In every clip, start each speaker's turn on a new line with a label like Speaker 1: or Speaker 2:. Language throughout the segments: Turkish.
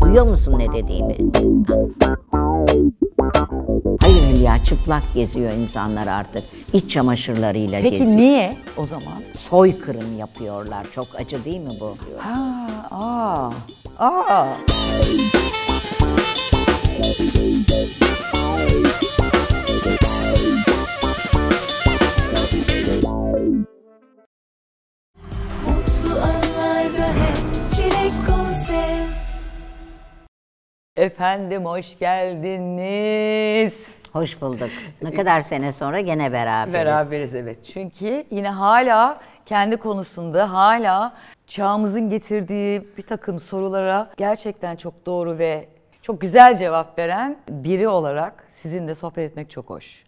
Speaker 1: Duyuyor musun ne dediğimi? Hayır Hülya çıplak geziyor insanlar artık. İç çamaşırlarıyla Peki, geziyor. Peki niye o zaman? Soykırım yapıyorlar. Çok acı değil mi bu?
Speaker 2: Ha, aa, aa. Ses. Efendim hoş geldiniz.
Speaker 1: Hoş bulduk. Ne kadar sene sonra gene beraberiz. Beraberiz evet.
Speaker 2: Çünkü yine hala kendi konusunda hala çağımızın getirdiği bir takım sorulara gerçekten çok doğru ve çok güzel cevap veren biri olarak
Speaker 1: sizinle sohbet etmek çok hoş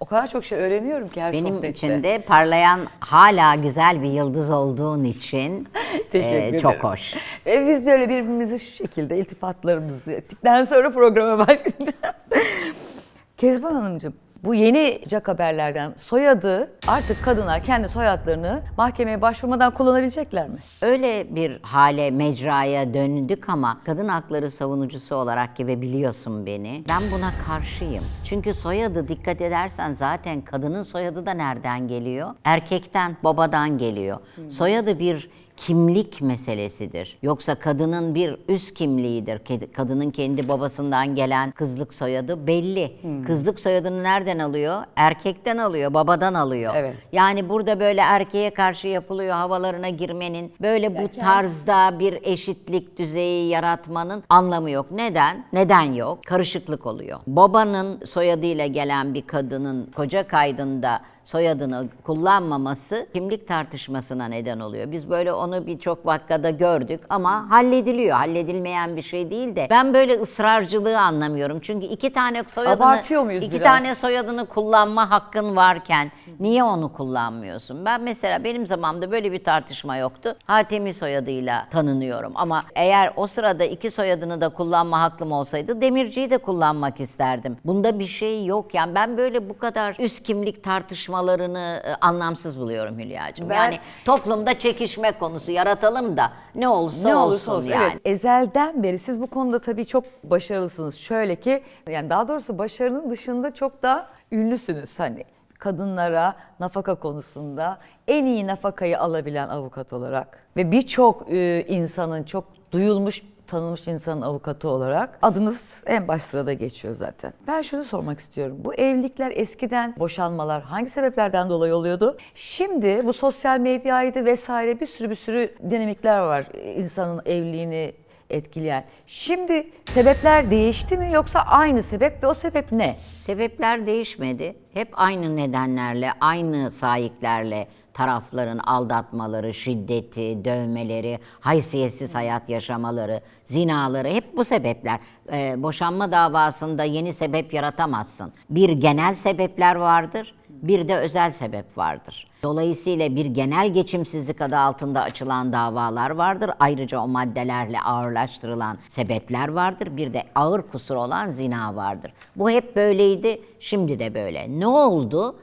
Speaker 2: o kadar çok şey öğreniyorum ki her Benim sohbette. Benim için
Speaker 1: de parlayan hala güzel bir yıldız olduğun için Teşekkür e, çok ederim. hoş.
Speaker 2: Ve biz böyle birbirimizi şu şekilde iltifatlarımızı ettikten sonra programa başlayacağız. Kezban Hanımcığım bu yeni sıcak haberlerden soyadı artık kadınlar kendi soyadlarını mahkemeye başvurmadan kullanabilecekler mi?
Speaker 1: Öyle bir hale, mecraya döndük ama kadın hakları savunucusu olarak ki ve biliyorsun beni. Ben buna karşıyım. Çünkü soyadı dikkat edersen zaten kadının soyadı da nereden geliyor? Erkekten, babadan geliyor. Soyadı bir kimlik meselesidir. Yoksa kadının bir üst kimliğidir. Kadının kendi babasından gelen kızlık soyadı belli. Hmm. Kızlık soyadını nereden alıyor? Erkekten alıyor, babadan alıyor. Evet. Yani burada böyle erkeğe karşı yapılıyor havalarına girmenin, böyle bu tarzda bir eşitlik düzeyi yaratmanın anlamı yok. Neden? Neden yok? Karışıklık oluyor. Babanın soyadıyla gelen bir kadının koca kaydında soyadını kullanmaması kimlik tartışmasına neden oluyor. Biz böyle onu birçok vakkada gördük ama hallediliyor. Halledilmeyen bir şey değil de ben böyle ısrarcılığı anlamıyorum. Çünkü iki tane soyadını Abartıyor muyuz iki biraz? tane soyadını kullanma hakkın varken niye onu kullanmıyorsun? Ben mesela benim zamanımda böyle bir tartışma yoktu. Hatemi soyadıyla tanınıyorum ama eğer o sırada iki soyadını da kullanma hakkım olsaydı Demirci'yi de kullanmak isterdim. Bunda bir şey yok yani ben böyle bu kadar üst kimlik tartışma tartışmalarını e, anlamsız buluyorum Hülya'cığım. Ben, yani toplumda çekişme konusu yaratalım da ne olursa, ne olursa olsun, olsun yani. Evet,
Speaker 2: ezelden beri siz bu konuda tabii çok başarılısınız. Şöyle ki yani daha doğrusu başarının dışında çok da ünlüsünüz hani kadınlara nafaka konusunda en iyi nafakayı alabilen avukat olarak ve birçok e, insanın çok duyulmuş tanınmış insanın avukatı olarak adınız en baş sırada geçiyor zaten. Ben şunu sormak istiyorum. Bu evlilikler eskiden boşanmalar hangi sebeplerden dolayı oluyordu? Şimdi bu sosyal medyaydı vesaire bir sürü bir sürü dinamikler var. insanın evliliğini
Speaker 1: etkileyen. Şimdi sebepler değişti mi yoksa aynı sebep ve o sebep ne? Sebepler değişmedi. Hep aynı nedenlerle, aynı sahiplerle tarafların aldatmaları, şiddeti, dövmeleri, haysiyetsiz hayat yaşamaları, zinaları hep bu sebepler. Ee, boşanma davasında yeni sebep yaratamazsın. Bir genel sebepler vardır, bir de özel sebep vardır. Dolayısıyla bir genel geçimsizlik adı altında açılan davalar vardır. Ayrıca o maddelerle ağırlaştırılan sebepler vardır. Bir de ağır kusur olan zina vardır. Bu hep böyleydi, şimdi de böyle. Ne oldu?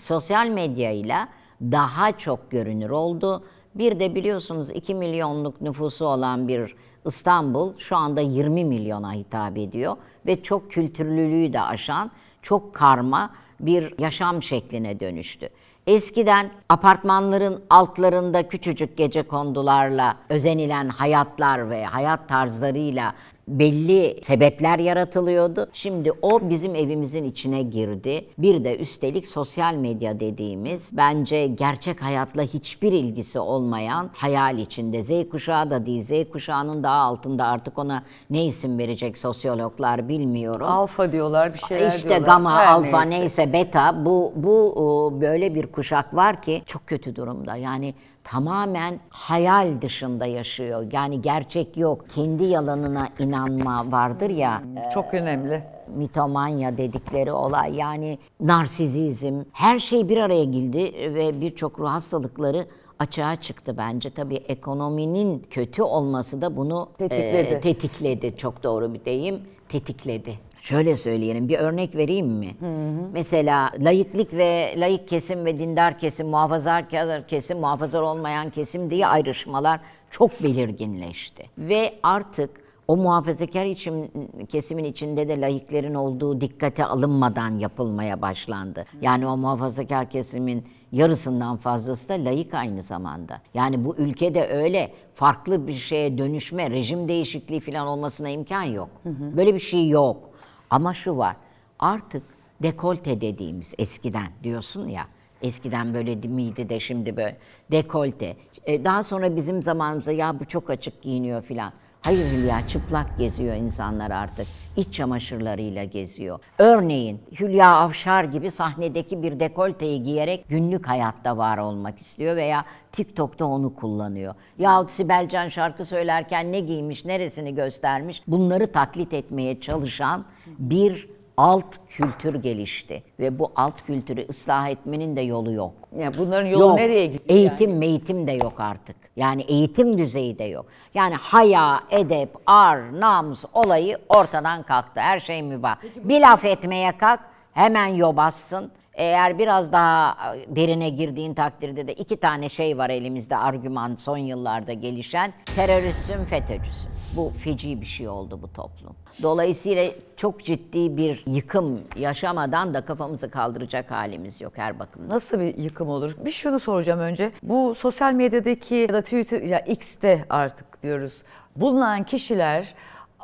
Speaker 1: Sosyal medyayla daha çok görünür oldu. Bir de biliyorsunuz 2 milyonluk nüfusu olan bir İstanbul şu anda 20 milyona hitap ediyor ve çok kültürlülüğü de aşan, çok karma bir yaşam şekline dönüştü. Eskiden apartmanların altlarında küçücük gece kondularla özenilen hayatlar ve hayat tarzlarıyla belli sebepler yaratılıyordu. Şimdi o bizim evimizin içine girdi. Bir de üstelik sosyal medya dediğimiz bence gerçek hayatla hiçbir ilgisi olmayan hayal içinde. Z kuşağı da değil, Z kuşağının daha altında artık ona ne isim verecek sosyologlar bilmiyorum. Alfa diyorlar
Speaker 2: bir şeyler işte diyorlar. İşte gama, Her alfa neyse. neyse
Speaker 1: beta bu bu e, böyle bir kuşak var ki çok kötü durumda. Yani tamamen hayal dışında yaşıyor. Yani gerçek yok. Kendi yalanına inanma vardır ya. Hmm, çok e, önemli. Mitomanya dedikleri olay yani narsizizm her şey bir araya geldi ve birçok ruh hastalıkları açığa çıktı bence. Tabii ekonominin kötü olması da bunu e, tetikledi. E, tetikledi. Çok doğru bir deyim. Tetikledi. Şöyle söyleyelim bir örnek vereyim mi? Hı hı. Mesela laiklik ve laik kesim ve dindar kesim, muhafazakar kesim, muhafazar olmayan kesim diye ayrışmalar çok belirginleşti. Ve artık o muhafazakar için, kesimin içinde de laiklerin olduğu dikkate alınmadan yapılmaya başlandı. Hı. Yani o muhafazakar kesimin yarısından fazlası da layık aynı zamanda. Yani bu ülkede öyle farklı bir şeye dönüşme, rejim değişikliği falan olmasına imkan yok. Hı hı. Böyle bir şey yok. Ama şu var, artık dekolte dediğimiz eskiden diyorsun ya, eskiden böyle miydi de şimdi böyle dekolte. E, daha sonra bizim zamanımızda ya bu çok açık giyiniyor filan. Hayır Hülya çıplak geziyor insanlar artık. İç çamaşırlarıyla geziyor. Örneğin Hülya Avşar gibi sahnedeki bir dekolteyi giyerek günlük hayatta var olmak istiyor veya TikTok'ta onu kullanıyor. Yahut Sibel Can şarkı söylerken ne giymiş, neresini göstermiş bunları taklit etmeye çalışan bir alt kültür gelişti ve bu alt kültürü ıslah etmenin de yolu yok.
Speaker 2: Ya bunların yolu yok. nereye gidiyor? Eğitim, yani?
Speaker 1: meğitim de yok artık. Yani eğitim düzeyi de yok. Yani haya, edep, ar, namus olayı ortadan kalktı. Her şey mübah. Bir laf etmeye kalk hemen yobazsın. Eğer biraz daha derine girdiğin takdirde de iki tane şey var elimizde argüman son yıllarda gelişen. teröristin fetöcüsü Bu feci bir şey oldu bu toplum. Dolayısıyla çok ciddi bir yıkım yaşamadan da kafamızı kaldıracak halimiz yok her bakımdan. Nasıl bir yıkım olur? Bir şunu soracağım
Speaker 2: önce. Bu sosyal medyadaki ya da Twitter ya X'te artık diyoruz. Bulunan
Speaker 1: kişiler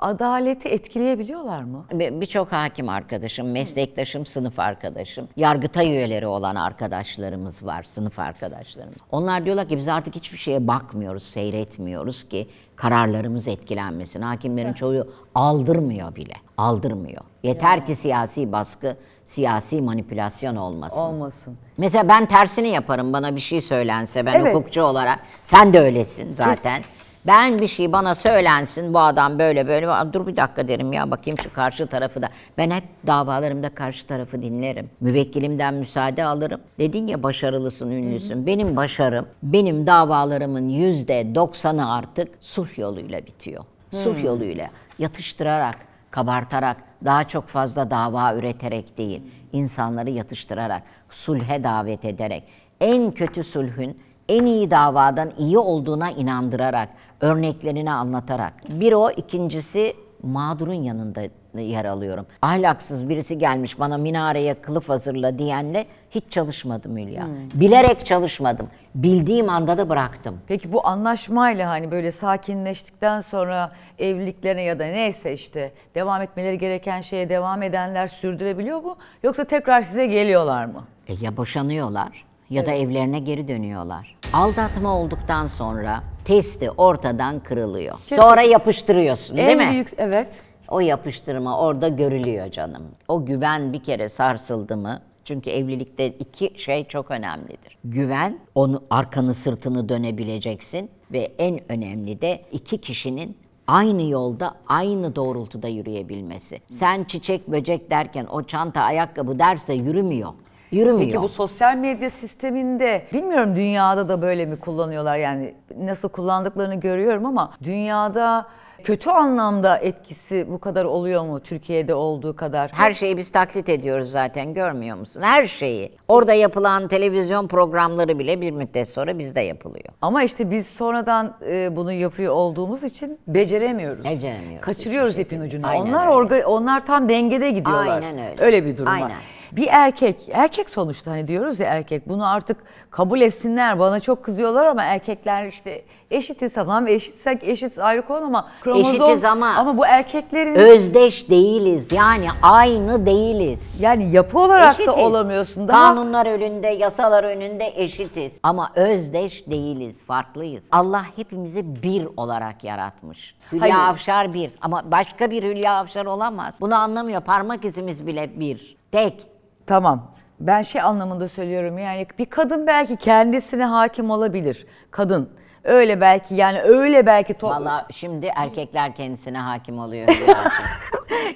Speaker 1: adaleti etkileyebiliyorlar mı? Birçok hakim arkadaşım, meslektaşım, sınıf arkadaşım, yargıta üyeleri olan arkadaşlarımız var, sınıf arkadaşlarımız. Onlar diyorlar ki biz artık hiçbir şeye bakmıyoruz, seyretmiyoruz ki kararlarımız etkilenmesin. Hakimlerin çoğu aldırmıyor bile, aldırmıyor. Yeter yani. ki siyasi baskı, siyasi manipülasyon olmasın. Olmasın. Mesela ben tersini yaparım bana bir şey söylense ben evet. hukukçu olarak. Sen de öylesin zaten. Kesin ben bir şey bana söylensin bu adam böyle böyle. Dur bir dakika derim ya bakayım şu karşı tarafı da. Ben hep davalarımda karşı tarafı dinlerim. Müvekkilimden müsaade alırım. Dedin ya başarılısın, ünlüsün. Benim başarım, benim davalarımın yüzde doksanı artık sulh yoluyla bitiyor. Sulh yoluyla yatıştırarak, kabartarak, daha çok fazla dava üreterek değil, insanları yatıştırarak, sulhe davet ederek, en kötü sulhün en iyi davadan iyi olduğuna inandırarak, örneklerini anlatarak. Bir o, ikincisi mağdurun yanında yer alıyorum. Ahlaksız birisi gelmiş bana minareye kılıf hazırla diyenle hiç çalışmadım Hülya. Hmm. Bilerek çalışmadım. Bildiğim anda da bıraktım.
Speaker 2: Peki bu anlaşmayla hani böyle sakinleştikten sonra evliliklerine ya da neyse işte devam etmeleri gereken şeye devam edenler sürdürebiliyor
Speaker 1: mu? Yoksa tekrar size geliyorlar mı? E ya boşanıyorlar ya evet. da evlerine geri dönüyorlar. Aldatma olduktan sonra testi ortadan kırılıyor. Çok- şey, Sonra yapıştırıyorsun değil mi? en büyük evet. O yapıştırma orada görülüyor canım. O güven bir kere sarsıldı mı? Çünkü evlilikte iki şey çok önemlidir. Güven, onu arkanı sırtını dönebileceksin ve en önemli de iki kişinin aynı yolda, aynı doğrultuda yürüyebilmesi. Sen çiçek böcek derken o çanta ayakkabı derse yürümüyor yürümüyor. Peki bu
Speaker 2: sosyal medya sisteminde bilmiyorum dünyada da böyle mi kullanıyorlar yani nasıl kullandıklarını görüyorum ama dünyada
Speaker 1: kötü anlamda etkisi bu kadar oluyor mu Türkiye'de olduğu kadar? Her şeyi biz taklit ediyoruz zaten görmüyor musun? Her şeyi. Orada yapılan televizyon programları bile bir müddet sonra bizde yapılıyor.
Speaker 2: Ama işte biz sonradan e, bunu yapıyor olduğumuz için beceremiyoruz. Beceremiyoruz. Kaçırıyoruz ipin ucunu. onlar öyle. onlar tam dengede gidiyorlar. Aynen öyle. Öyle bir durum Aynen. var. Bir erkek, erkek sonuçta hani diyoruz ya erkek bunu artık kabul etsinler. Bana çok kızıyorlar ama erkekler işte eşitiz tamam eşitsek eşit ayrı konu ama kromozom Eşitiz
Speaker 1: ama- ama bu erkeklerin özdeş değiliz. Yani aynı değiliz. yani yapı olarak da olamıyorsun daha. Kanunlar önünde, yasalar önünde eşitiz. Ama özdeş değiliz, farklıyız. Allah hepimizi bir olarak yaratmış. Hülya Hayır. Avşar bir ama başka bir Hülya Avşar olamaz. Bunu anlamıyor. Parmak izimiz bile bir. Tek.
Speaker 2: Tamam. Ben şey anlamında söylüyorum yani bir kadın belki kendisine hakim olabilir. Kadın. Öyle belki yani öyle belki to- Valla şimdi erkekler kendisine hakim oluyor.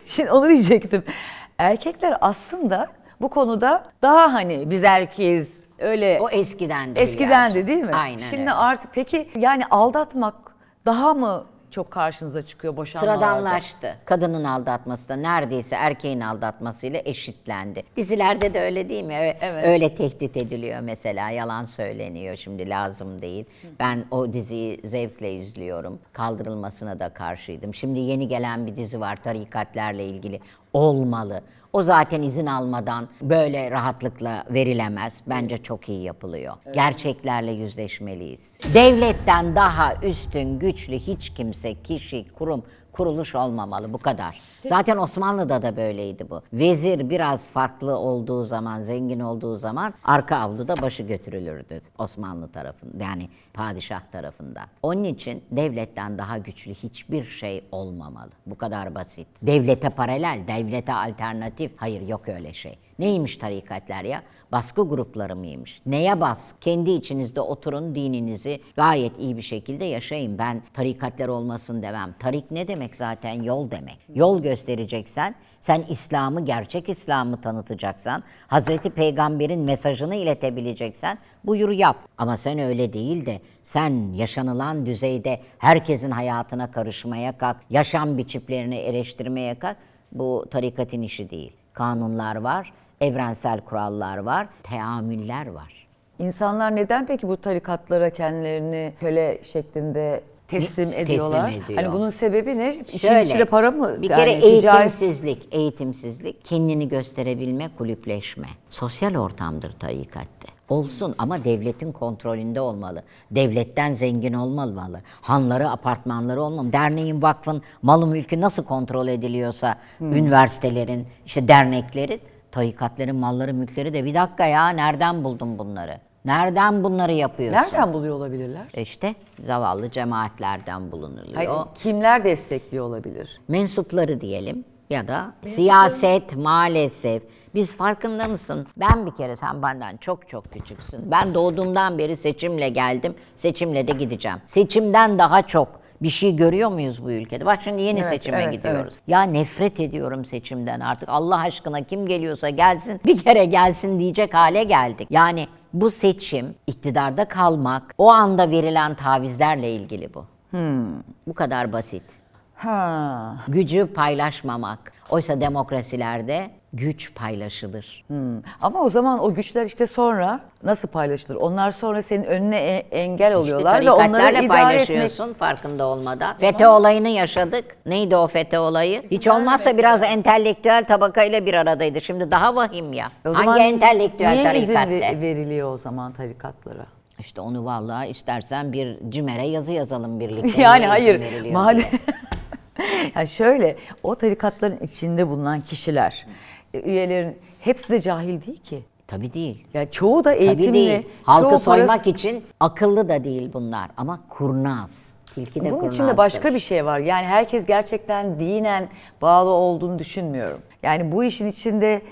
Speaker 2: şimdi onu diyecektim. Erkekler aslında bu konuda daha hani biz erkeğiz öyle O eskiden de. eskiden
Speaker 1: de değil mi? Aynen Şimdi öyle.
Speaker 2: artık peki yani aldatmak
Speaker 1: daha mı çok karşınıza çıkıyor boşanmalarda. Sıradanlaştı. Kadının aldatması da neredeyse erkeğin aldatmasıyla eşitlendi. Dizilerde de öyle değil mi? Öyle, evet. öyle tehdit ediliyor mesela. Yalan söyleniyor şimdi lazım değil. Ben o diziyi zevkle izliyorum. Kaldırılmasına da karşıydım. Şimdi yeni gelen bir dizi var tarikatlerle ilgili. Olmalı. O zaten izin almadan böyle rahatlıkla verilemez. Bence çok iyi yapılıyor. Evet. Gerçeklerle yüzleşmeliyiz. Devletten daha üstün, güçlü hiç kimse, kişi, kurum kuruluş olmamalı bu kadar. Zaten Osmanlı'da da böyleydi bu. Vezir biraz farklı olduğu zaman, zengin olduğu zaman arka avluda başı götürülürdü Osmanlı tarafında yani padişah tarafından. Onun için devletten daha güçlü hiçbir şey olmamalı. Bu kadar basit. Devlete paralel, devlete alternatif. Hayır yok öyle şey. Neymiş tarikatler ya? Baskı grupları mıymış? Neye bas? Kendi içinizde oturun dininizi gayet iyi bir şekilde yaşayın. Ben tarikatlar olmasın demem. Tarik ne demek? demek zaten yol demek. Yol göstereceksen, sen İslam'ı, gerçek İslam'ı tanıtacaksan, Hazreti Peygamber'in mesajını iletebileceksen buyur yap. Ama sen öyle değil de sen yaşanılan düzeyde herkesin hayatına karışmaya kalk, yaşam biçimlerini eleştirmeye kalk. Bu tarikatın işi değil. Kanunlar var, evrensel kurallar var, teamüller var.
Speaker 2: İnsanlar neden peki bu tarikatlara kendilerini köle şeklinde teslim ediyorlar. Teslim ediyor. Hani bunun sebebi ne? İşin içinde para mı? Bir yani kere eğitimsizlik,
Speaker 1: ticari... eğitimsizlik, kendini gösterebilme, kulüpleşme. Sosyal ortamdır tarikatte. Olsun ama devletin kontrolünde olmalı. Devletten zengin olmalı. Hanları, apartmanları olmalı. Derneğin, vakfın, malı mülkü nasıl kontrol ediliyorsa hmm. üniversitelerin, işte derneklerin, tarikatların malları, mülkleri de bir dakika ya nereden buldun bunları? Nereden bunları yapıyorsun? Nereden buluyor olabilirler? E işte zavallı cemaatlerden bulunuluyor. Hayır, kimler destekliyor olabilir? Mensupları diyelim ya da Mensupları... siyaset maalesef. Biz farkında mısın? Ben bir kere sen benden çok çok küçüksün. Ben doğduğumdan beri seçimle geldim. Seçimle de gideceğim. Seçimden daha çok bir şey görüyor muyuz bu ülkede? Bak şimdi yeni evet, seçime evet, gidiyoruz. Evet. Ya nefret ediyorum seçimden artık. Allah aşkına kim geliyorsa gelsin, bir kere gelsin diyecek hale geldik. Yani bu seçim iktidarda kalmak, o anda verilen tavizlerle ilgili bu. Hmm. Bu kadar basit. Ha. Gücü paylaşmamak. Oysa demokrasilerde güç
Speaker 2: paylaşılır. Hmm. Ama o zaman o güçler işte sonra nasıl paylaşılır? Onlar sonra senin önüne e- engel
Speaker 1: oluyorlar işte ve onları idare paylaşıyorsun etmek... farkında olmadan. FETÖ olayını yaşadık. Neydi o FETÖ olayı? Bizim Hiç olmazsa vermedi. biraz entelektüel tabakayla bir aradaydı. Şimdi daha vahim ya. O Hangi entelektüel niye tarikatte? Niye izin veriliyor o zaman tarikatlara? İşte onu vallahi istersen bir cimere yazı yazalım birlikte. yani hayır. Madem
Speaker 2: yani şöyle o tarikatların içinde bulunan kişiler, e, üyelerin hepsi de cahil değil ki.
Speaker 1: Tabii değil. Yani çoğu da eğitimli. Tabii değil. Halkı çoğu soymak parası... için akıllı da değil bunlar ama kurnaz. Tilki de Bunun içinde başka bir
Speaker 2: şey var. Yani herkes gerçekten dinen bağlı olduğunu düşünmüyorum. Yani bu işin içinde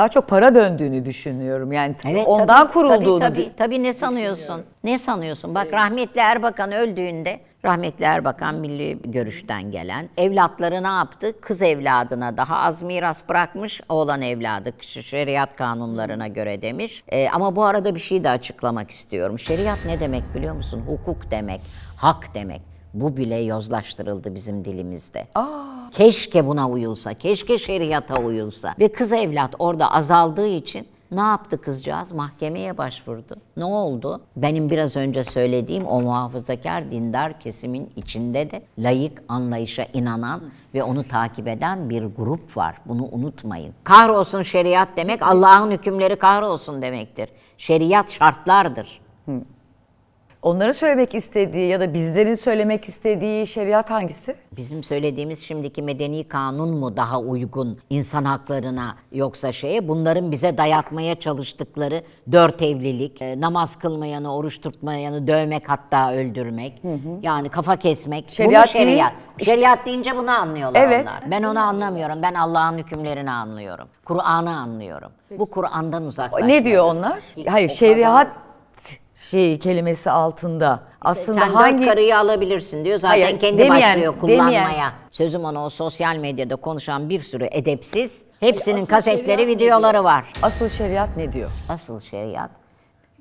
Speaker 1: daha çok para döndüğünü düşünüyorum. Yani evet, ondan tabii, kurulduğunu. Tabii tabii, tabii ne sanıyorsun? Ne sanıyorsun? Bak evet. rahmetli Erbakan öldüğünde rahmetli Erbakan milli görüşten gelen evlatları ne yaptı? Kız evladına daha az miras bırakmış. Oğlan evladı şeriat kanunlarına göre demiş. E, ama bu arada bir şey de açıklamak istiyorum. Şeriat ne demek biliyor musun? Hukuk demek, hak demek. Bu bile yozlaştırıldı bizim dilimizde. Aa keşke buna uyulsa, keşke şeriata uyulsa. Ve kız evlat orada azaldığı için ne yaptı kızcağız? Mahkemeye başvurdu. Ne oldu? Benim biraz önce söylediğim o muhafazakar dindar kesimin içinde de layık anlayışa inanan ve onu takip eden bir grup var. Bunu unutmayın. Kahrolsun şeriat demek Allah'ın hükümleri kahrolsun demektir. Şeriat şartlardır. Hı. Onların söylemek istediği ya da bizlerin söylemek istediği şeriat hangisi? Bizim söylediğimiz şimdiki medeni kanun mu daha uygun insan haklarına yoksa şeye? Bunların bize dayatmaya çalıştıkları dört evlilik, e, namaz kılmayanı, oruç tutmayanı dövmek hatta öldürmek. Hı hı. Yani kafa kesmek. Şeriat, Bunu şeriat. Değil, şeriat deyince bunu anlıyorlar evet. onlar. Ben onu anlamıyorum. Ben Allah'ın hükümlerini anlıyorum. Kur'an'ı anlıyorum. Bu Kur'an'dan uzaklaşmak. Ne diyor
Speaker 2: onlar? Hayır şeriat şey
Speaker 1: kelimesi altında aslında Sen hangi karıyı alabilirsin diyor. Zaten Hayır, kendi demeyen, başlıyor kullanmaya. Demeyen. Sözüm ona o sosyal medyada konuşan bir sürü edepsiz. Hepsinin Hayır, kasetleri, videoları var. Asıl şeriat ne diyor? Asıl şeriat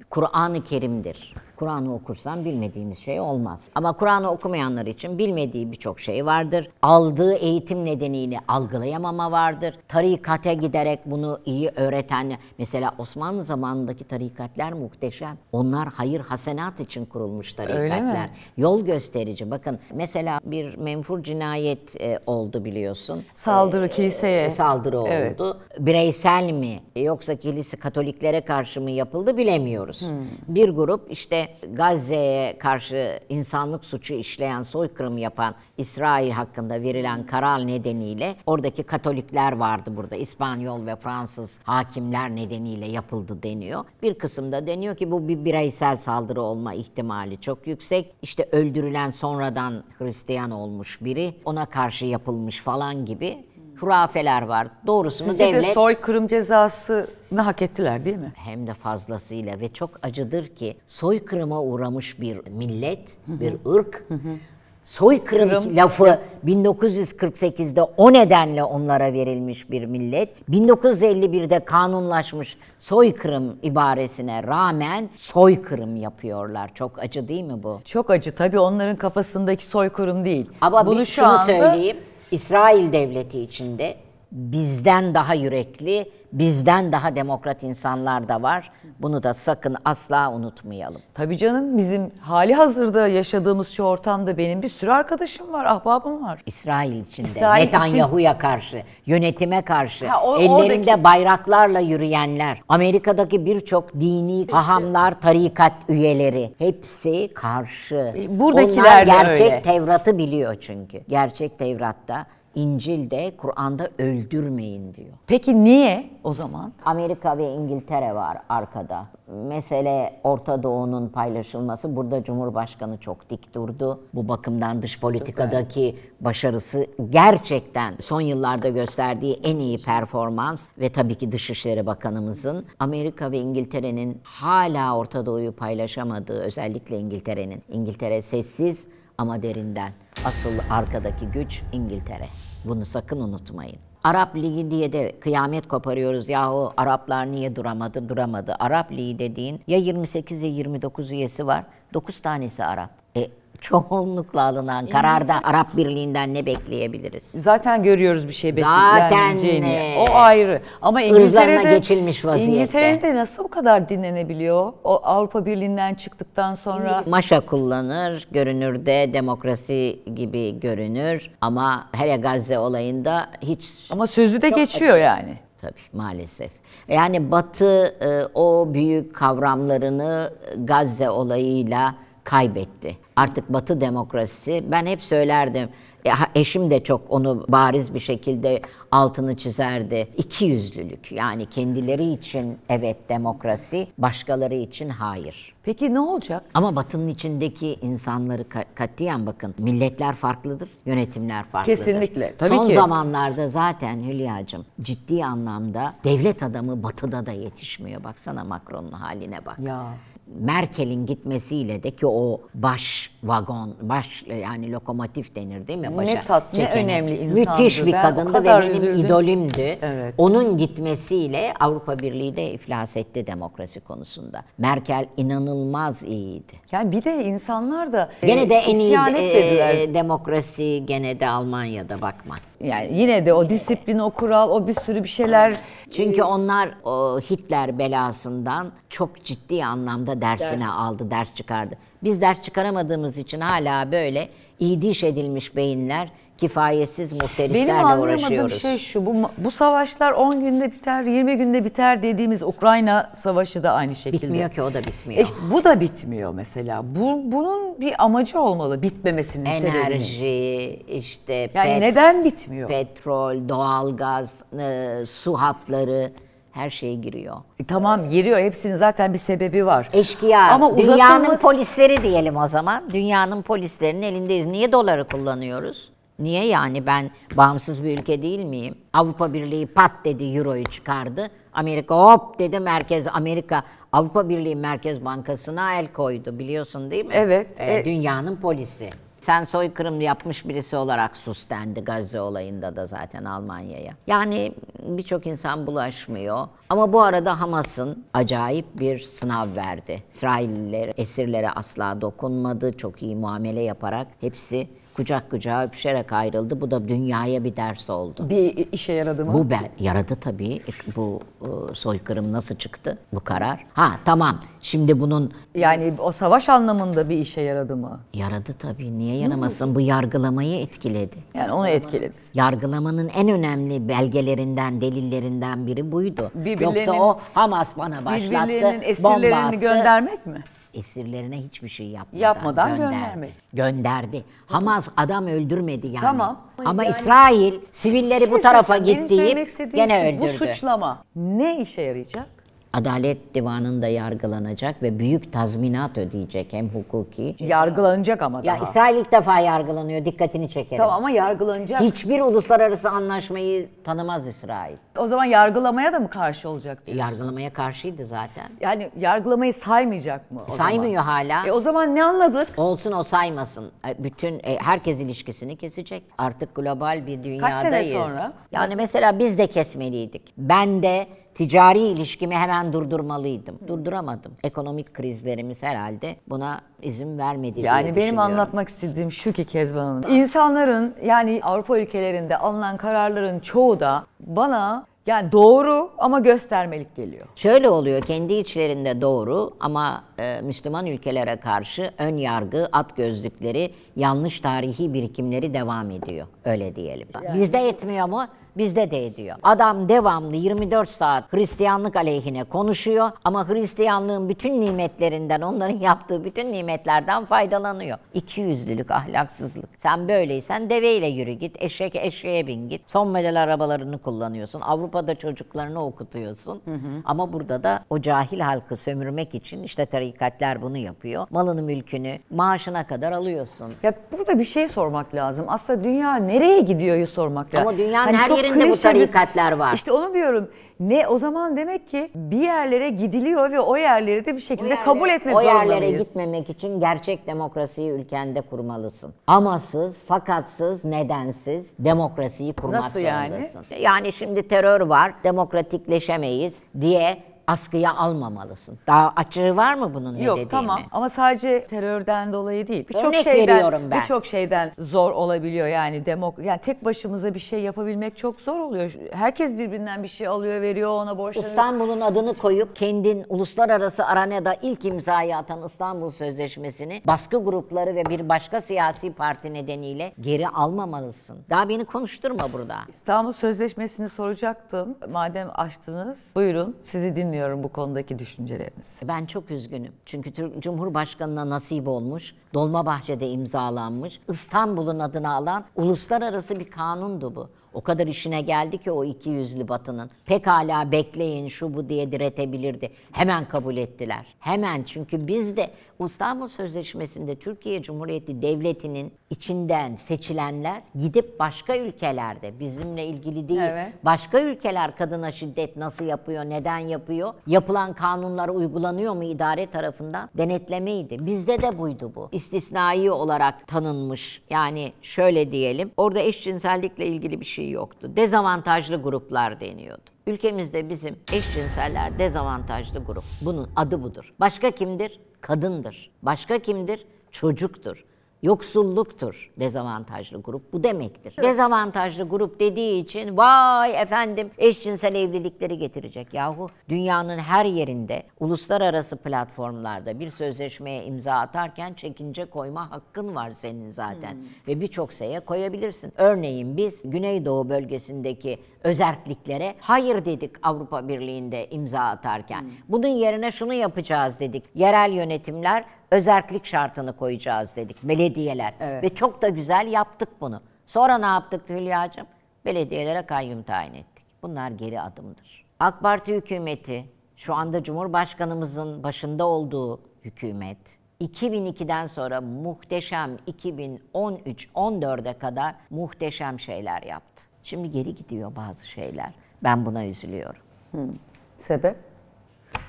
Speaker 1: Kur'an-ı Kerim'dir. Kur'an'ı okursan bilmediğimiz şey olmaz. Ama Kur'an'ı okumayanlar için bilmediği birçok şey vardır. Aldığı eğitim nedeniyle algılayamama vardır. Tarikate giderek bunu iyi öğreten, mesela Osmanlı zamanındaki tarikatler muhteşem. Onlar hayır hasenat için kurulmuş tarikatlar. Yol gösterici. Bakın mesela bir menfur cinayet e, oldu biliyorsun. Saldırı e, kiliseye. E, saldırı evet. oldu. Bireysel mi yoksa kilise katoliklere karşı mı yapıldı bilemiyoruz. Hmm. Bir grup işte Gazze'ye karşı insanlık suçu işleyen, soykırım yapan İsrail hakkında verilen karar nedeniyle oradaki Katolikler vardı burada. İspanyol ve Fransız hakimler nedeniyle yapıldı deniyor. Bir kısımda deniyor ki bu bir bireysel saldırı olma ihtimali çok yüksek. İşte öldürülen sonradan Hristiyan olmuş biri ona karşı yapılmış falan gibi hurafeler var. Doğrusunu Sizce devlet... de soykırım cezasını hak ettiler değil mi? Hem de fazlasıyla ve çok acıdır ki soykırıma uğramış bir millet, bir ırk soykırım Kırım. lafı 1948'de o nedenle onlara verilmiş bir millet. 1951'de kanunlaşmış soykırım ibaresine rağmen soykırım yapıyorlar. Çok acı değil mi bu? Çok acı. Tabii onların kafasındaki soykırım değil. Ama Bunu bir, şu şunu anda söyleyeyim. İsrail devleti içinde bizden daha yürekli, bizden daha demokrat insanlar da var. Bunu da sakın asla unutmayalım. Tabii
Speaker 2: canım bizim hali hazırda yaşadığımız şu ortamda benim bir sürü arkadaşım var, ahbabım var.
Speaker 1: İsrail içinde, İsrail Netanyahu'ya için... karşı, yönetime karşı, ha, o, ellerinde oradaki... bayraklarla yürüyenler, Amerika'daki birçok dini işte... hahamlar, tarikat üyeleri hepsi karşı. E, buradakiler Onlar gerçek öyle. Tevrat'ı biliyor çünkü. Gerçek Tevrat'ta İncil'de Kur'an'da öldürmeyin diyor. Peki niye o zaman? Amerika ve İngiltere var arkada. Mesele Orta Doğu'nun paylaşılması. Burada Cumhurbaşkanı çok dik durdu. Bu bakımdan dış politikadaki başarısı gerçekten son yıllarda gösterdiği en iyi performans ve tabii ki Dışişleri Bakanımızın Amerika ve İngiltere'nin hala Orta Doğu'yu paylaşamadığı özellikle İngiltere'nin. İngiltere sessiz ama derinden. Asıl arkadaki güç İngiltere. Bunu sakın unutmayın. Arap Ligi diye de kıyamet koparıyoruz. Yahu Araplar niye duramadı? Duramadı. Arap Ligi dediğin ya 28 ya 29 üyesi var. 9 tanesi Arap. E, çoğunlukla alınan kararda Arap Birliği'nden ne bekleyebiliriz? Zaten görüyoruz bir şey bekleneceğini. Zaten. o ayrı. Ama İngiltere'de geçilmiş vaziyette. İngiltere'de
Speaker 2: nasıl bu kadar dinlenebiliyor? O Avrupa Birliği'nden çıktıktan sonra
Speaker 1: maşa kullanır, görünürde demokrasi gibi görünür ama hele Gazze olayında hiç Ama sözü de geçiyor açık. yani tabii maalesef. Yani Batı e, o büyük kavramlarını Gazze olayıyla kaybetti. Artık Batı demokrasisi ben hep söylerdim. E, eşim de çok onu bariz bir şekilde altını çizerdi. İki yüzlülük yani kendileri için evet demokrasi, başkaları için hayır. Peki ne olacak? Ama Batı'nın içindeki insanları katiyen bakın milletler farklıdır, yönetimler farklıdır. Kesinlikle. Tabii Son ki. zamanlarda zaten Hülya'cığım ciddi anlamda devlet adamı Batı'da da yetişmiyor. Baksana Macron'un haline bak. Ya. Merkel'in gitmesiyle de ki o baş vagon, baş yani lokomotif denir değil mi? Başa ne tatlı, çekeni. ne önemli insandı. Müthiş bir ben kadındı ve benim üzüldüm. idolimdi. Evet. Onun gitmesiyle Avrupa Birliği de iflas etti demokrasi konusunda. Merkel inanılmaz iyiydi. Yani bir de insanlar da gene e, de en iyi e, dediler. demokrasi gene de Almanya'da bakma. Yani yine de o disiplin, o kural, o bir sürü bir şeyler. Çünkü ee, onlar o Hitler belasından çok ciddi anlamda dersine ders. aldı, ders çıkardı. Biz ders çıkaramadığımız için hala böyle iyi diş edilmiş beyinler kifayetsiz muhterislerle Benim uğraşıyoruz. Benim anlayamadığım şey
Speaker 2: şu, bu, bu savaşlar 10 günde biter, 20 günde biter dediğimiz Ukrayna savaşı da aynı şekilde. Bitmiyor ki o da bitmiyor. E
Speaker 1: bu da bitmiyor mesela. Bu, bunun bir amacı olmalı bitmemesinin Enerji, sebebi. Enerji, işte yani pet, neden bitmiyor? Petrol, doğalgaz, e, su hatları her şey giriyor. E, tamam giriyor. Hepsinin zaten bir sebebi var. Eşkıya. Ama dünyanın uzatılması... polisleri diyelim o zaman. Dünyanın polislerinin elindeyiz. Niye doları kullanıyoruz? Niye yani ben bağımsız bir ülke değil miyim? Avrupa Birliği pat dedi euroyu çıkardı. Amerika hop dedi merkez Amerika Avrupa Birliği Merkez Bankası'na el koydu biliyorsun değil mi? Evet. Ee, e... Dünyanın polisi. Sen soykırım yapmış birisi olarak sus dendi Gazze olayında da zaten Almanya'ya. Yani birçok insan bulaşmıyor. Ama bu arada Hamas'ın acayip bir sınav verdi. İsrailliler esirlere asla dokunmadı. Çok iyi muamele yaparak hepsi kucak kucağa öpüşerek ayrıldı. Bu da dünyaya bir ders oldu. Bir işe yaradı mı? Bu ben, yaradı tabii. E, bu e, soykırım nasıl çıktı bu karar? Ha tamam şimdi bunun... Yani o savaş anlamında bir işe yaradı mı? Yaradı tabii. Niye yaramasın? Bu yargılamayı etkiledi. Yani onu etkiledi. Yargılamanın en önemli belgelerinden, delillerinden biri buydu. Yoksa o Hamas bana başlattı, Birbirlerinin esirlerini
Speaker 2: göndermek mi?
Speaker 1: esirlerine hiçbir şey yapmadan, yapmadan gönderdi. göndermek. Gönderdi. Hamas adam öldürmedi yani. Tamam.
Speaker 2: Ama yani, İsrail
Speaker 1: sivilleri bu şey tarafa gittiği gene öldürdü. Bu suçlama
Speaker 2: ne işe yarayacak?
Speaker 1: Adalet Divanı'nda yargılanacak ve büyük tazminat ödeyecek hem hukuki. Yargılanacak ama daha. Ya İsrail ilk defa yargılanıyor dikkatini çekerim. Tamam ama
Speaker 2: yargılanacak. Hiçbir
Speaker 1: uluslararası anlaşmayı tanımaz İsrail. O
Speaker 2: zaman yargılamaya da mı karşı
Speaker 1: olacak diyorsun? Yargılamaya karşıydı zaten.
Speaker 2: Yani yargılamayı saymayacak mı o Saymıyor zaman? hala. E o
Speaker 1: zaman ne anladık? Olsun o saymasın. E, bütün e, herkes ilişkisini kesecek. Artık global bir dünyadayız. Kaç sene sonra? Yani mesela biz de kesmeliydik. Ben de ticari ilişkimi hemen durdurmalıydım. Durduramadım. Ekonomik krizlerimiz herhalde buna izin vermedi yani diye benim anlatmak
Speaker 2: istediğim şu ki Kezban Hanım. İnsanların yani Avrupa ülkelerinde alınan kararların çoğu da bana yani doğru ama göstermelik geliyor.
Speaker 1: Şöyle oluyor kendi içlerinde doğru ama e, Müslüman ülkelere karşı ön yargı, at gözlükleri, yanlış tarihi birikimleri devam ediyor. Öyle diyelim. Yani. Bizde etmiyor mu? bizde de ediyor. Adam devamlı 24 saat Hristiyanlık aleyhine konuşuyor ama Hristiyanlığın bütün nimetlerinden, onların yaptığı bütün nimetlerden faydalanıyor. İkiyüzlülük, ahlaksızlık. Sen böyleysen deveyle yürü git, eşek eşeğe bin git. Son model arabalarını kullanıyorsun. Avrupa'da çocuklarını okutuyorsun. Hı hı. Ama burada da o cahil halkı sömürmek için işte tarikatlar bunu yapıyor. Malını mülkünü maaşına kadar alıyorsun. Ya burada bir şey sormak lazım. Aslında dünya nereye
Speaker 2: gidiyor sormak lazım. Ama dünya hani her yeri Türkiye'nin de bu tarikatlar var. İşte onu diyorum. Ne o zaman demek ki bir yerlere gidiliyor ve o yerleri de bir şekilde yerlere, kabul etmek o zorundayız. O yerlere
Speaker 1: gitmemek için gerçek demokrasiyi ülkende kurmalısın. Amasız, fakatsız, nedensiz demokrasiyi kurmak Nasıl zorundasın. yani? Yani şimdi terör var, demokratikleşemeyiz diye askıya almamalısın. Daha açığı var mı bunun ne Yok, dediğimi? tamam ama sadece
Speaker 2: terörden dolayı değil. Birçok Örnek şeyden, Birçok şeyden zor olabiliyor yani demok yani tek başımıza bir şey yapabilmek çok zor oluyor. Herkes birbirinden bir şey alıyor, veriyor, ona borçlanıyor.
Speaker 1: İstanbul'un adını koyup kendin uluslararası arenada ilk imzayı atan İstanbul Sözleşmesi'ni baskı grupları ve bir başka siyasi parti nedeniyle geri almamalısın. Daha beni konuşturma burada. İstanbul Sözleşmesi'ni
Speaker 2: soracaktım. Madem açtınız, buyurun
Speaker 1: sizi dinliyorum. Bilmiyorum bu konudaki düşünceleriniz. Ben çok üzgünüm. Çünkü Cumhurbaşkanı'na nasip olmuş, Dolmabahçe'de imzalanmış, İstanbul'un adını alan uluslararası bir kanundu bu. O kadar işine geldi ki o iki yüzlü batının. Pekala bekleyin şu bu diye diretebilirdi. Hemen kabul ettiler. Hemen çünkü biz de İstanbul Sözleşmesi'nde Türkiye Cumhuriyeti Devleti'nin içinden seçilenler gidip başka ülkelerde bizimle ilgili değil. Evet. Başka ülkeler kadına şiddet nasıl yapıyor, neden yapıyor? Yapılan kanunlar uygulanıyor mu idare tarafından? Denetlemeydi. Bizde de buydu bu. İstisnai olarak tanınmış. Yani şöyle diyelim. Orada eşcinsellikle ilgili bir şey şey yoktu. Dezavantajlı gruplar deniyordu. Ülkemizde bizim eşcinseller dezavantajlı grup. Bunun adı budur. Başka kimdir? Kadındır. Başka kimdir? Çocuktur. Yoksulluktur dezavantajlı grup bu demektir. Dezavantajlı grup dediği için vay efendim eşcinsel evlilikleri getirecek. Yahu dünyanın her yerinde uluslararası platformlarda bir sözleşmeye imza atarken çekince koyma hakkın var senin zaten. Hmm. Ve birçok şeye koyabilirsin. Örneğin biz Güneydoğu bölgesindeki Özertliklere hayır dedik Avrupa Birliği'nde imza atarken. Hmm. Bunun yerine şunu yapacağız dedik. Yerel yönetimler özertlik şartını koyacağız dedik belediyeler. Evet. Ve çok da güzel yaptık bunu. Sonra ne yaptık Hülya'cığım? Belediyelere kayyum tayin ettik. Bunlar geri adımdır. AK Parti hükümeti, şu anda Cumhurbaşkanımızın başında olduğu hükümet, 2002'den sonra muhteşem 2013-14'e kadar muhteşem şeyler yaptı. Şimdi geri gidiyor bazı şeyler. Ben buna üzülüyorum. Hmm. Sebep?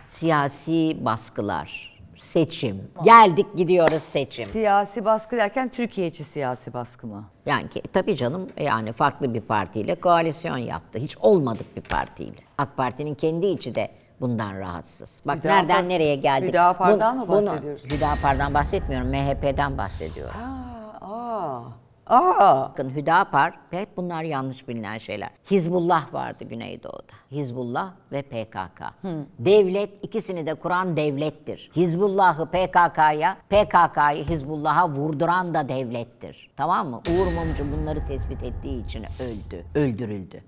Speaker 1: Siyasi baskılar, seçim. Geldik gidiyoruz seçim. Siyasi baskı derken Türkiye içi siyasi baskı mı? Yani tabii canım yani farklı bir partiyle koalisyon yaptı. Hiç olmadık bir partiyle. AK Parti'nin kendi içi de bundan rahatsız. Bak Hüdapar, nereden nereye geldik. Hüdapar'dan Bun, mı bahsediyoruz? Bunu, Hüdapar'dan bahsetmiyorum, MHP'den bahsediyorum. Ha. Aa! Bakın Hüdapar hep bunlar yanlış bilinen şeyler. Hizbullah vardı Güneydoğu'da. Hizbullah ve PKK. Hı. Devlet ikisini de kuran devlettir. Hizbullah'ı PKK'ya, PKK'yı Hizbullah'a vurduran da devlettir. Tamam mı? Uğur Mumcu bunları tespit ettiği için öldü, öldürüldü.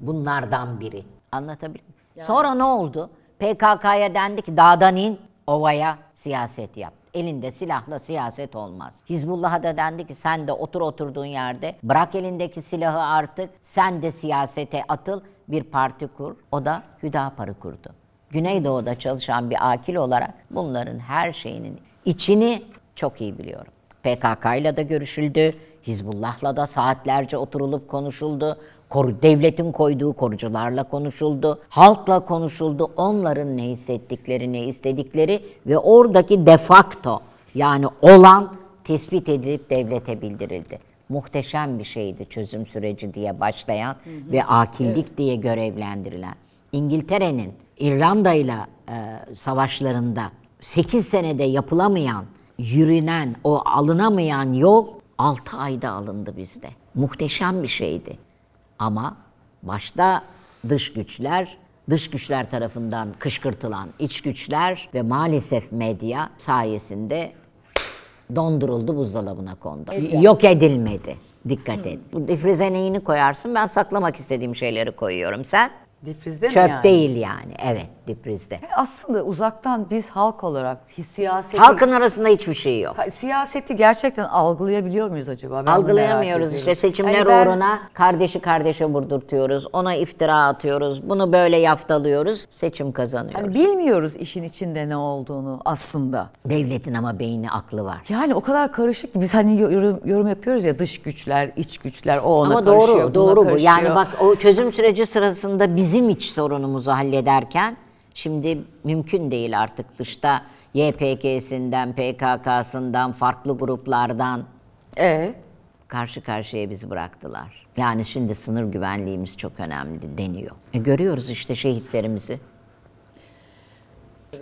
Speaker 1: Bunlardan biri. Anlatabilir miyim? Yani. Sonra ne oldu? PKK'ya dendi ki dağdan in, ovaya siyaset yap elinde silahla siyaset olmaz. Hizbullah'a da dendi ki sen de otur oturduğun yerde bırak elindeki silahı artık sen de siyasete atıl bir parti kur. O da Hüdapar'ı kurdu. Güneydoğu'da çalışan bir akil olarak bunların her şeyinin içini çok iyi biliyorum. PKK ile de görüşüldü, Hizbullah'la da saatlerce oturulup konuşuldu koru, devletin koyduğu korucularla konuşuldu, halkla konuşuldu. Onların ne hissettikleri, ne istedikleri ve oradaki de facto yani olan tespit edilip devlete bildirildi. Muhteşem bir şeydi çözüm süreci diye başlayan hı hı. ve akillik evet. diye görevlendirilen. İngiltere'nin İrlanda ile e, savaşlarında 8 senede yapılamayan, yürünen, o alınamayan yol 6 ayda alındı bizde. Muhteşem bir şeydi. Ama başta dış güçler, dış güçler tarafından kışkırtılan iç güçler ve maalesef medya sayesinde donduruldu, buzdolabına kondu. Medya. Yok edilmedi. Dikkat hmm. et. Bu difrize neyini koyarsın? Ben saklamak istediğim şeyleri koyuyorum. Sen? Diprizde Çöp mi yani? değil yani. Evet, diprizde. E,
Speaker 2: aslında uzaktan biz halk olarak siyaseti... Halkın
Speaker 1: arasında hiçbir şey yok.
Speaker 2: Siyaseti gerçekten algılayabiliyor muyuz acaba? Ben Algılayamıyoruz işte seçimler Hani ben- uğruna
Speaker 1: kardeşi kardeşe vurdurtuyoruz. Ona iftira atıyoruz. Bunu böyle yaftalıyoruz. Seçim kazanıyoruz.
Speaker 2: Hani bilmiyoruz işin içinde ne olduğunu aslında. Devletin ama beyni aklı var. Yani o kadar karışık ki biz hani yorum, yorum yapıyoruz ya dış güçler, iç güçler, o ona Ama karışıyor, doğru, buna doğru bu. Yani bak o çözüm
Speaker 1: süreci sırasında biz bizim iç sorunumuzu hallederken şimdi mümkün değil artık dışta YPK'sinden, PKK'sından, farklı gruplardan ee? karşı karşıya bizi bıraktılar. Yani şimdi sınır güvenliğimiz çok önemli deniyor. E görüyoruz işte şehitlerimizi.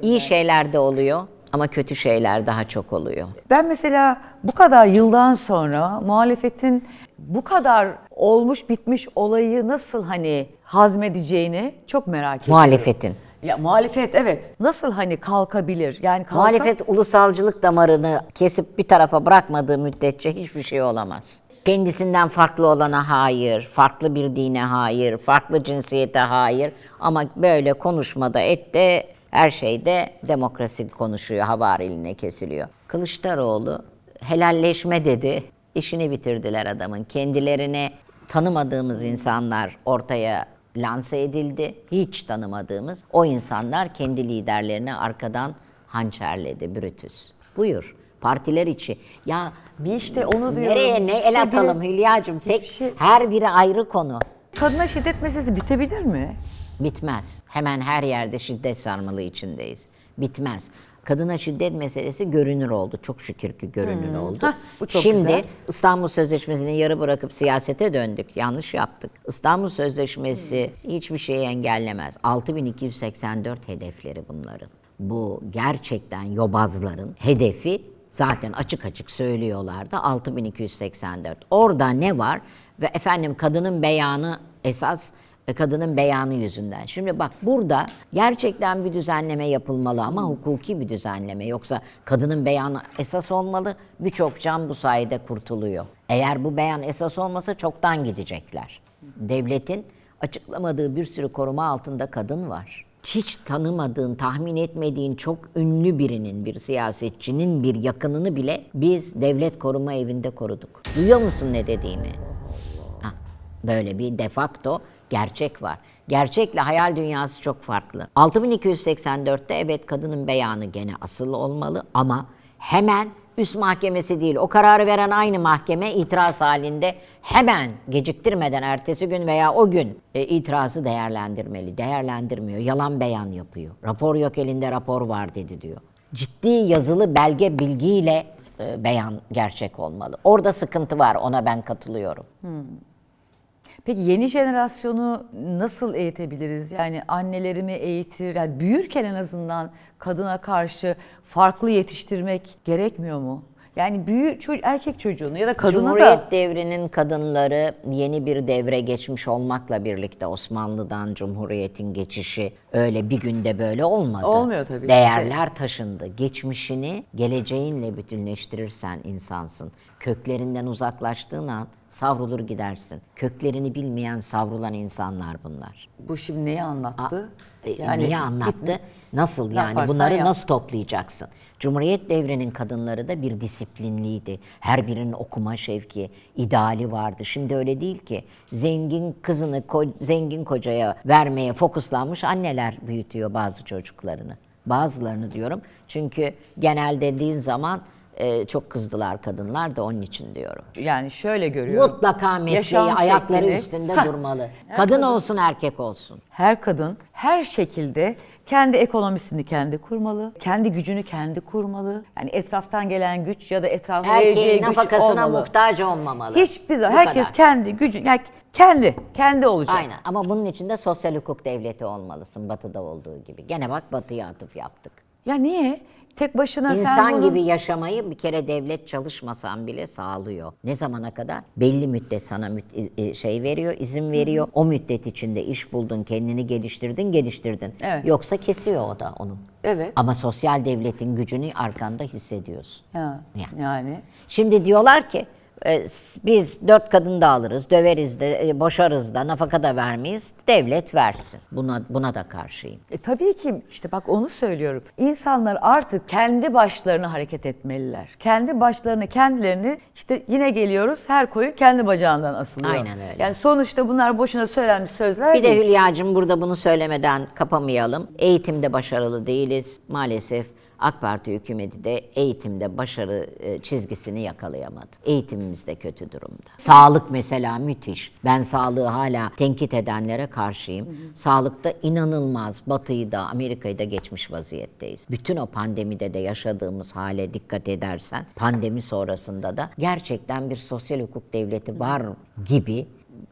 Speaker 1: İyi şeyler de oluyor ama kötü şeyler daha çok oluyor.
Speaker 2: Ben mesela bu kadar yıldan sonra muhalefetin bu kadar olmuş bitmiş olayı nasıl hani hazmedeceğini çok merak ediyorum. Muhalefetin. Ya muhalefet evet. Nasıl hani kalkabilir? Yani kalka... Muhalefet
Speaker 1: ulusalcılık damarını kesip bir tarafa bırakmadığı müddetçe hiçbir şey olamaz. Kendisinden farklı olana hayır, farklı bir dine hayır, farklı cinsiyete hayır ama böyle konuşmada ette her şeyde demokrasi konuşuyor, haber kesiliyor. Kılıçdaroğlu helalleşme dedi işini bitirdiler adamın. Kendilerine tanımadığımız insanlar ortaya lanse edildi. Hiç tanımadığımız o insanlar kendi liderlerine arkadan hançerledi Brutus. Buyur. Partiler içi. Ya bir işte onu diyorum. Nereye ne el şey atalım bile, Hülya'cığım? Tek şey... her biri ayrı konu.
Speaker 2: Kadına şiddet meselesi bitebilir mi?
Speaker 1: Bitmez. Hemen her yerde şiddet sarmalı içindeyiz. Bitmez kadına şiddet meselesi görünür oldu. Çok şükür ki görünür hmm. oldu. Hah, bu çok Şimdi güzel. İstanbul Sözleşmesi'ni yarı bırakıp siyasete döndük. Yanlış yaptık. İstanbul Sözleşmesi hmm. hiçbir şeyi engellemez. 6284 hedefleri bunların. Bu gerçekten yobazların hedefi zaten açık açık söylüyorlardı 6284. Orada ne var? Ve efendim kadının beyanı esas ve kadının beyanı yüzünden. Şimdi bak burada gerçekten bir düzenleme yapılmalı ama hukuki bir düzenleme. Yoksa kadının beyanı esas olmalı. Birçok can bu sayede kurtuluyor. Eğer bu beyan esas olmasa çoktan gidecekler. Devletin açıklamadığı bir sürü koruma altında kadın var. Hiç tanımadığın, tahmin etmediğin çok ünlü birinin, bir siyasetçinin bir yakınını bile biz devlet koruma evinde koruduk. Duyuyor musun ne dediğimi? Ha, böyle bir defakto gerçek var. Gerçekle hayal dünyası çok farklı. 6284'te evet kadının beyanı gene asıl olmalı ama hemen üst mahkemesi değil. O kararı veren aynı mahkeme itiraz halinde hemen geciktirmeden ertesi gün veya o gün e, itirazı değerlendirmeli. Değerlendirmiyor. Yalan beyan yapıyor. Rapor yok elinde rapor var dedi diyor. Ciddi yazılı belge bilgiyle e, beyan gerçek olmalı. Orada sıkıntı var ona ben katılıyorum.
Speaker 2: Hmm. Peki yeni jenerasyonu nasıl eğitebiliriz? Yani annelerimi eğitir, yani büyürken en azından kadına karşı farklı yetiştirmek gerekmiyor mu? Yani büyü erkek çocuğunu ya da kadını Cumhuriyet da... Cumhuriyet
Speaker 1: devrinin kadınları yeni bir devre geçmiş olmakla birlikte Osmanlı'dan Cumhuriyet'in geçişi öyle bir günde böyle olmadı. Olmuyor tabii. Değerler işte. taşındı. Geçmişini geleceğinle bütünleştirirsen insansın. Köklerinden uzaklaştığın an savrulur gidersin. Köklerini bilmeyen savrulan insanlar bunlar.
Speaker 2: Bu şimdi neyi anlattı? A, e, yani niye anlattı?
Speaker 1: Nasıl yani bunları yap. nasıl toplayacaksın? Cumhuriyet devrinin kadınları da bir disiplinliydi. Her birinin okuma şevki, ideali vardı. Şimdi öyle değil ki. Zengin kızını ko zengin kocaya vermeye fokuslanmış anneler büyütüyor bazı çocuklarını. Bazılarını diyorum. Çünkü genel dediğin zaman e, çok kızdılar kadınlar da onun için diyorum. Yani şöyle görüyorum. Mutlaka mesleği ayakları şeklini, üstünde ha, durmalı. Kadın kadın olsun erkek olsun. Her kadın her şekilde
Speaker 2: kendi ekonomisini kendi kurmalı, kendi gücünü kendi kurmalı. Yani etraftan gelen güç ya da etrafı vereceği Erkeğin güç nafakasına olmamalı. muhtaç olmamalı. Hiçbir zaman herkes kadar.
Speaker 1: kendi gücü yani kendi kendi olacak. Aynen ama bunun için de sosyal hukuk devleti olmalısın batıda olduğu gibi. Gene bak batıya atıf yaptık. Ya niye? Tek başına İnsan sen bunu... gibi yaşamayı bir kere devlet çalışmasan bile sağlıyor. Ne zamana kadar? Belli müddet sana müd- şey veriyor, izin veriyor. O müddet içinde iş buldun, kendini geliştirdin, geliştirdin. Evet. Yoksa kesiyor o da onu. Evet. Ama sosyal devletin gücünü arkanda hissediyorsun. Ya, yani. yani. Şimdi diyorlar ki e, biz dört kadın da alırız, döveriz de, e, boşarız da, nafaka da vermeyiz. Devlet versin. Buna, buna da karşıyım. E,
Speaker 2: tabii ki işte bak onu söylüyorum. İnsanlar artık kendi başlarına hareket etmeliler. Kendi başlarına kendilerini işte yine geliyoruz her koyu kendi bacağından asılıyor. Aynen öyle. Yani sonuçta bunlar boşuna söylenmiş sözler Bir değil. de
Speaker 1: Hülya'cığım burada bunu söylemeden kapamayalım. Eğitimde başarılı değiliz maalesef. AK Parti hükümeti de eğitimde başarı e, çizgisini yakalayamadı. Eğitimimiz de kötü durumda. Sağlık mesela müthiş. Ben sağlığı hala tenkit edenlere karşıyım. Hı hı. Sağlıkta inanılmaz Batı'yı da Amerika'yı da geçmiş vaziyetteyiz. Bütün o pandemide de yaşadığımız hale dikkat edersen pandemi sonrasında da gerçekten bir sosyal hukuk devleti var gibi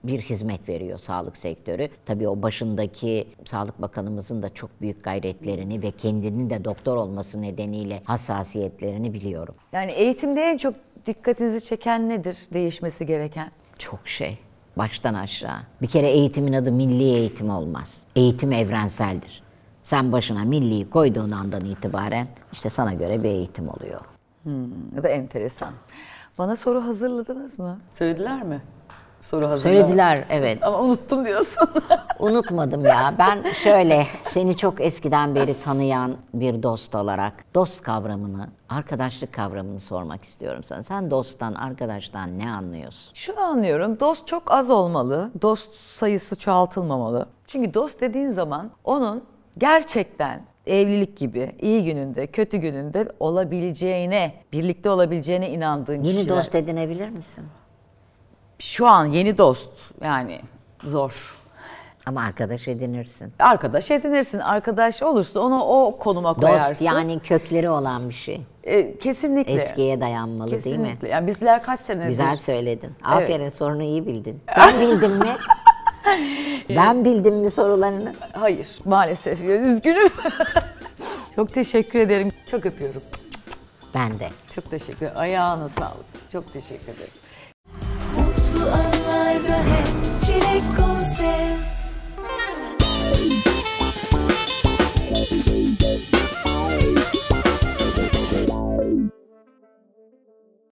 Speaker 1: bir hizmet veriyor sağlık sektörü. Tabii o başındaki Sağlık Bakanımızın da çok büyük gayretlerini ve kendinin de doktor olması nedeniyle hassasiyetlerini biliyorum.
Speaker 2: Yani eğitimde en çok dikkatinizi çeken nedir? Değişmesi gereken?
Speaker 1: Çok şey baştan aşağı. Bir kere eğitimin adı milli eğitim olmaz. Eğitim evrenseldir. Sen başına milliyi koyduğun andan itibaren işte sana göre bir eğitim oluyor.
Speaker 2: Hmm, da
Speaker 1: enteresan.
Speaker 2: Bana soru hazırladınız mı? Söylediler mi? soru hazırladım.
Speaker 1: Söylediler evet. Ama unuttum diyorsun. Unutmadım ya. Ben şöyle seni çok eskiden beri tanıyan bir dost olarak dost kavramını, arkadaşlık kavramını sormak istiyorum sana. Sen dosttan, arkadaştan ne anlıyorsun?
Speaker 2: Şunu anlıyorum. Dost çok az olmalı. Dost sayısı çoğaltılmamalı. Çünkü dost dediğin zaman onun gerçekten evlilik gibi iyi gününde, kötü gününde olabileceğine, birlikte olabileceğine inandığın Yeni kişiler. Yeni dost edinebilir misin? Şu an yeni dost
Speaker 1: yani zor.
Speaker 2: Ama arkadaş edinirsin. Arkadaş edinirsin. Arkadaş olursa onu
Speaker 1: o konuma koyarsın. Dost yani kökleri olan bir şey.
Speaker 2: E, kesinlikle. Eskiye
Speaker 1: dayanmalı kesinlikle. değil mi? Yani bizler kaç senedir... Güzel söyledin. Aferin evet. sorunu iyi bildin. Ben bildim mi?
Speaker 2: ben bildim mi sorularını? Hayır maalesef. Üzgünüm. Çok teşekkür ederim. Çok öpüyorum. Ben de. Çok teşekkür ederim. Ayağına sağlık. Çok teşekkür ederim.
Speaker 1: Thank you.